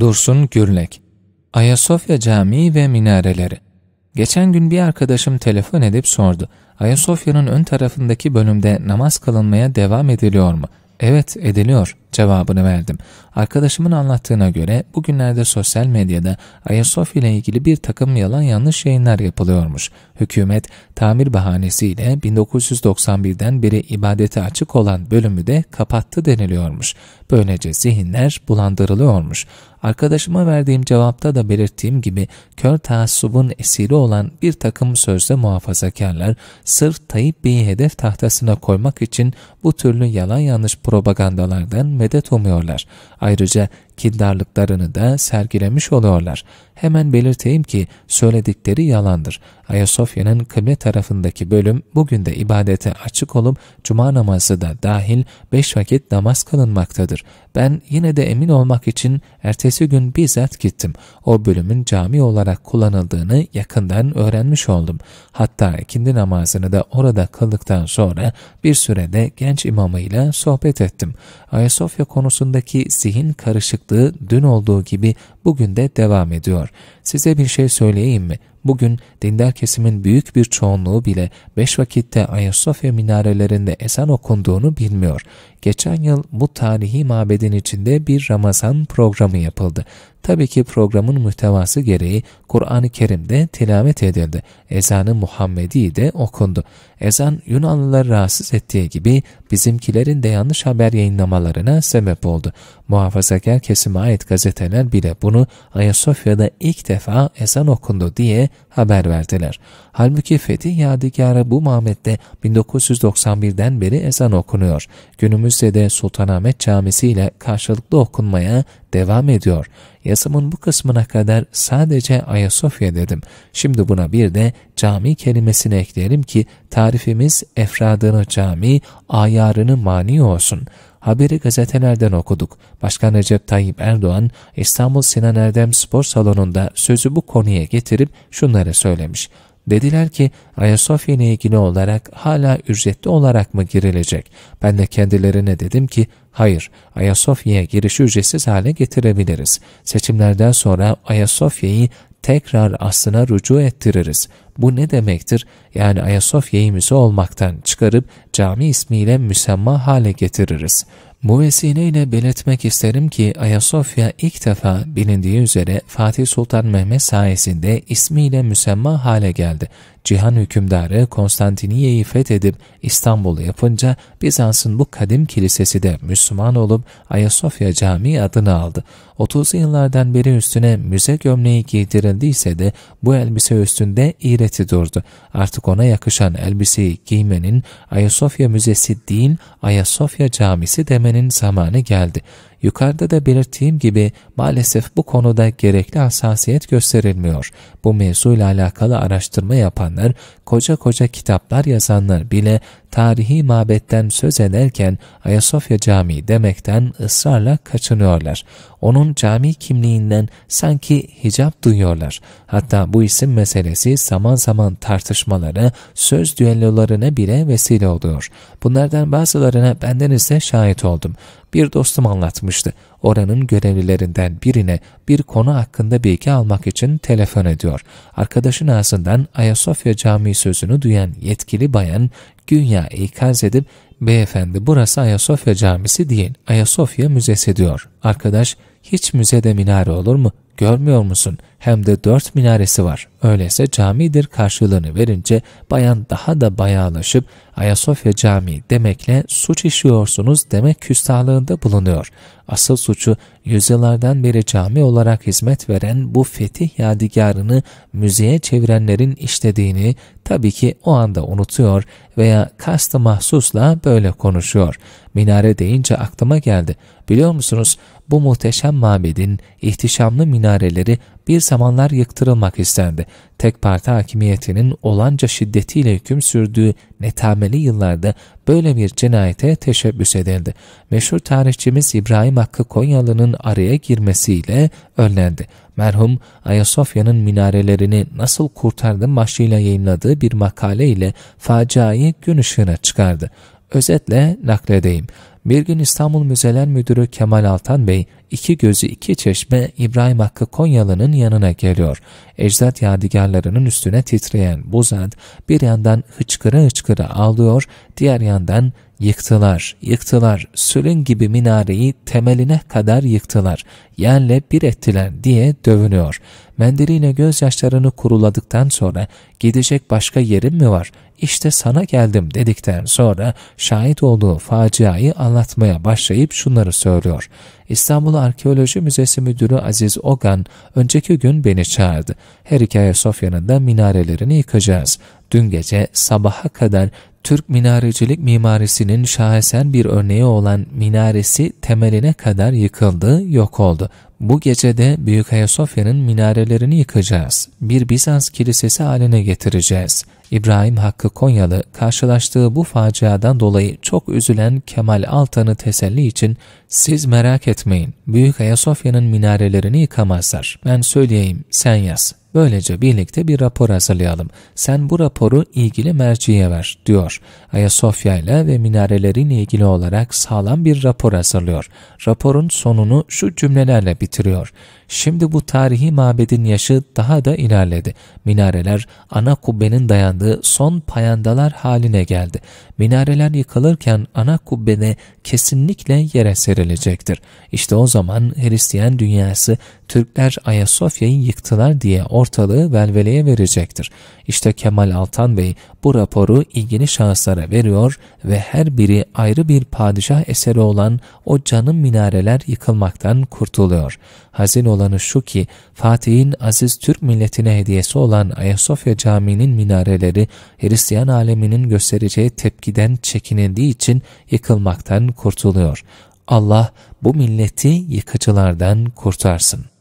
Dursun Gürlek Ayasofya Camii ve Minareleri Geçen gün bir arkadaşım telefon edip sordu. Ayasofya'nın ön tarafındaki bölümde namaz kılınmaya devam ediliyor mu? Evet, ediliyor cevabını verdim. Arkadaşımın anlattığına göre bugünlerde sosyal medyada Ayasofya ile ilgili bir takım yalan yanlış yayınlar yapılıyormuş. Hükümet tamir bahanesiyle 1991'den beri ibadete açık olan bölümü de kapattı deniliyormuş. Böylece zihinler bulandırılıyormuş. Arkadaşıma verdiğim cevapta da belirttiğim gibi kör taassubun esiri olan bir takım sözde muhafazakarlar sırf Tayyip Bey'i hedef tahtasına koymak için bu türlü yalan yanlış propagandalardan medet umuyorlar. Ayrıca kindarlıklarını da sergilemiş oluyorlar. Hemen belirteyim ki söyledikleri yalandır. Ayasofya'nın kıble tarafındaki bölüm bugün de ibadete açık olup cuma namazı da dahil beş vakit namaz kılınmaktadır. Ben yine de emin olmak için ertesi gün bizzat gittim. O bölümün cami olarak kullanıldığını yakından öğrenmiş oldum. Hatta ikindi namazını da orada kıldıktan sonra bir sürede genç imamıyla sohbet ettim. Ayasofya konusundaki zihin karışık sıcaklığı dün olduğu gibi bugün de devam ediyor. Size bir şey söyleyeyim mi? Bugün dindar kesimin büyük bir çoğunluğu bile beş vakitte Ayasofya minarelerinde ezan okunduğunu bilmiyor. Geçen yıl bu tarihi mabedin içinde bir Ramazan programı yapıldı. Tabii ki programın muhtevası gereği Kur'an-ı Kerim'de tilavet edildi. Ezanı Muhammedi de okundu. Ezan Yunanlıları rahatsız ettiği gibi bizimkilerin de yanlış haber yayınlamalarına sebep oldu. Muhafazakar kesime ait gazeteler bile bunu bunu Ayasofya'da ilk defa ezan okundu diye haber verdiler. Halbuki Fetih Yadigarı bu Mahmet'te 1991'den beri ezan okunuyor. Günümüzde de Sultanahmet Camisi ile karşılıklı okunmaya devam ediyor. Yazımın bu kısmına kadar sadece Ayasofya dedim. Şimdi buna bir de cami kelimesini ekleyelim ki tarifimiz efradını cami, ayarını mani olsun.'' Haberi gazetelerden okuduk. Başkan Recep Tayyip Erdoğan, İstanbul Sinan Erdem Spor Salonu'nda sözü bu konuya getirip şunları söylemiş. Dediler ki Ayasofya ilgili olarak hala ücretli olarak mı girilecek? Ben de kendilerine dedim ki hayır Ayasofya'ya giriş ücretsiz hale getirebiliriz. Seçimlerden sonra Ayasofya'yı tekrar aslına rücu ettiririz. Bu ne demektir? Yani Ayasofya imisi olmaktan çıkarıp cami ismiyle müsemma hale getiririz. Bu vesileyle belirtmek isterim ki Ayasofya ilk defa bilindiği üzere Fatih Sultan Mehmet sayesinde ismiyle müsemma hale geldi. Cihan hükümdarı Konstantiniye'yi fethedip İstanbul'u yapınca Bizans'ın bu kadim kilisesi de Müslüman olup Ayasofya Camii adını aldı. 30'lu yıllardan beri üstüne müze gömleği giydirildiyse de bu elbise üstünde İran gayreti durdu. Artık ona yakışan elbiseyi giymenin, Ayasofya Müzesi değil Ayasofya Camisi demenin zamanı geldi. Yukarıda da belirttiğim gibi maalesef bu konuda gerekli hassasiyet gösterilmiyor. Bu mevzuyla alakalı araştırma yapanlar, koca koca kitaplar yazanlar bile tarihi mabetten söz ederken Ayasofya Camii demekten ısrarla kaçınıyorlar. Onun cami kimliğinden sanki hicap duyuyorlar. Hatta bu isim meselesi zaman zaman tartışmalara, söz düellolarına bile vesile oluyor. Bunlardan bazılarına bendeniz de şahit oldum. Bir dostum anlatmıştı. Oranın görevlilerinden birine bir konu hakkında bilgi almak için telefon ediyor. Arkadaşın ağzından Ayasofya Camii sözünü duyan yetkili bayan güya ikaz edip beyefendi burası Ayasofya camisi değil Ayasofya müzesi diyor. Arkadaş hiç müzede minare olur mu? Görmüyor musun? Hem de dört minaresi var. Öyleyse camidir karşılığını verince bayan daha da bayağılaşıp Ayasofya Camii demekle suç işiyorsunuz demek küstahlığında bulunuyor. Asıl suçu yüzyıllardan beri cami olarak hizmet veren bu fetih yadigarını müzeye çevirenlerin işlediğini tabii ki o anda unutuyor veya kastı mahsusla böyle konuşuyor. Minare deyince aklıma geldi. Biliyor musunuz bu muhteşem mabedin ihtişamlı minareleri bir zamanlar yıktırılmak istendi. Tek parti hakimiyetinin olanca şiddetiyle hüküm sürdüğü netameli yıllarda böyle bir cinayete teşebbüs edildi. Meşhur tarihçimiz İbrahim Hakkı Konyalı'nın araya girmesiyle önlendi. Merhum Ayasofya'nın minarelerini nasıl kurtardım başlığıyla yayınladığı bir makale ile faciayı gün ışığına çıkardı. Özetle nakledeyim. Bir gün İstanbul Müzeler Müdürü Kemal Altan Bey, iki gözü iki çeşme İbrahim Hakkı Konyalı'nın yanına geliyor. Ecdat yadigarlarının üstüne titreyen bu zat bir yandan hıçkıra hıçkıra ağlıyor, diğer yandan yıktılar, yıktılar, sülün gibi minareyi temeline kadar yıktılar, yerle bir ettiler diye dövünüyor. Mendiliyle gözyaşlarını kuruladıktan sonra gidecek başka yerim mi var, İşte sana geldim dedikten sonra şahit olduğu faciayı anlatmaya başlayıp şunları söylüyor. İstanbul Arkeoloji Müzesi Müdürü Aziz Ogan önceki gün beni çağırdı. Her iki Ayasofya'nın da minarelerini yıkacağız. Dün gece sabaha kadar Türk minarecilik mimarisinin şahesen bir örneği olan minaresi temeline kadar yıkıldı, yok oldu. Bu gecede Büyük Ayasofya'nın minarelerini yıkacağız. Bir Bizans kilisesi haline getireceğiz. İbrahim Hakkı Konyalı karşılaştığı bu faciadan dolayı çok üzülen Kemal Altan'ı teselli için siz merak etmeyin. Büyük Ayasofya'nın minarelerini yıkamazlar. Ben söyleyeyim sen yaz. Böylece birlikte bir rapor hazırlayalım. Sen bu raporu ilgili merciye ver, diyor. Ayasofya ile ve minareleriyle ilgili olarak sağlam bir rapor hazırlıyor. Raporun sonunu şu cümlelerle bitiriyor. Şimdi bu tarihi mabedin yaşı daha da ilerledi. Minareler ana kubbenin dayandığı son payandalar haline geldi. Minareler yıkılırken ana kubbede kesinlikle yere serilecektir. İşte o zaman Hristiyan dünyası Türkler Ayasofya'yı yıktılar diye o ortalığı velveleye verecektir. İşte Kemal Altan Bey bu raporu ilgili şahıslara veriyor ve her biri ayrı bir padişah eseri olan o canım minareler yıkılmaktan kurtuluyor. Hazin olanı şu ki Fatih'in aziz Türk milletine hediyesi olan Ayasofya Camii'nin minareleri Hristiyan aleminin göstereceği tepkiden çekinildiği için yıkılmaktan kurtuluyor. Allah bu milleti yıkıcılardan kurtarsın.